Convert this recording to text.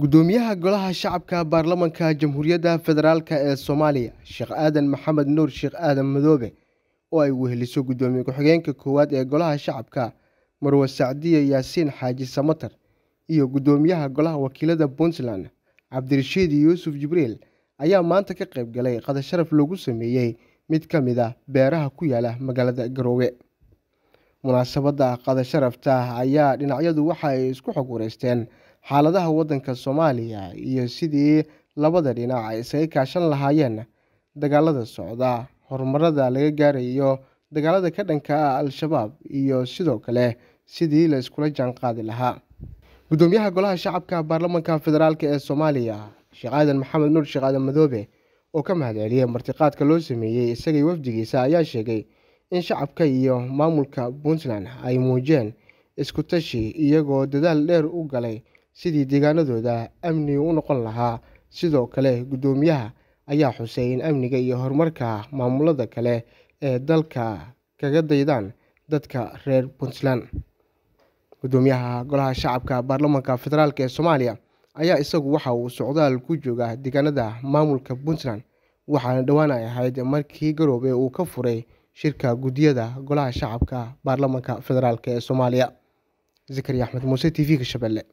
gudoomiyaha golaha shacabka baarlamanka jamhuuriyadda federaalk ee soomaaliya sheekh aadan maxamed nuur sheekh aadan madoobe oo ay weheliso gudoomiye ku-xigeenka koowaad ee golaha shacabka marwa sacdiye yaasiin xaaji samatar iyo gudoomiyaha golaha wakiilada puntland cabdirashiid yuusuf jibriil ayaa maanta ka qayb galay qada sharaf loogu sameeyey mid ka mid a ah beeraha ku yaala magaalada garoowe munaasabadda qada sharafta ah ayaa dhinacyadu waxa ay isku xog wareysteen xaaladaha waddanka Soomaaliya iyo sidii labada dhinac ay isaga kaashan lahaayeen dagaalada socda, horumarada laga gaarayo dagaalada ka dhanka ah Al-shabaab iyo sidoo kale sidii la iskula jaanqaadi lahaa. Guddoomiyaha Golaha Shacabka Baarlamaanka Federaalk ee Soomaaliya, Sheekh Aadan Maxamed Nuur Sheekh Aadan Madoobe oo ka mahadceliyey martiqaadka loo sameeyey isagay wafdigiisa ayaa sheegay in shacabka iyo maamulka Puntland ay muujeen iskutashi iyagoo dadaal dheer u galay sidii deegaanadooda amnigu u noqon lahaa sidoo kale guddoomiyaha ayaa xusay in amniga iyo horumarka maamulada kale ee dalka kaga daydaan dadka reer puntland guddoomiyaha golaha shacabka baarlamaanka federaalk ee soomaaliya ayaa isagu waxa uu socdaal ku jooga deegaanada maamulka puntland waxaana dhowaanay ahayd markii garoobey uu ka furay shirka guddiyada golaha shacabka baarlamaanka federaalk ee soomaaliya zakariya axmed muuse t v-ga shabeelle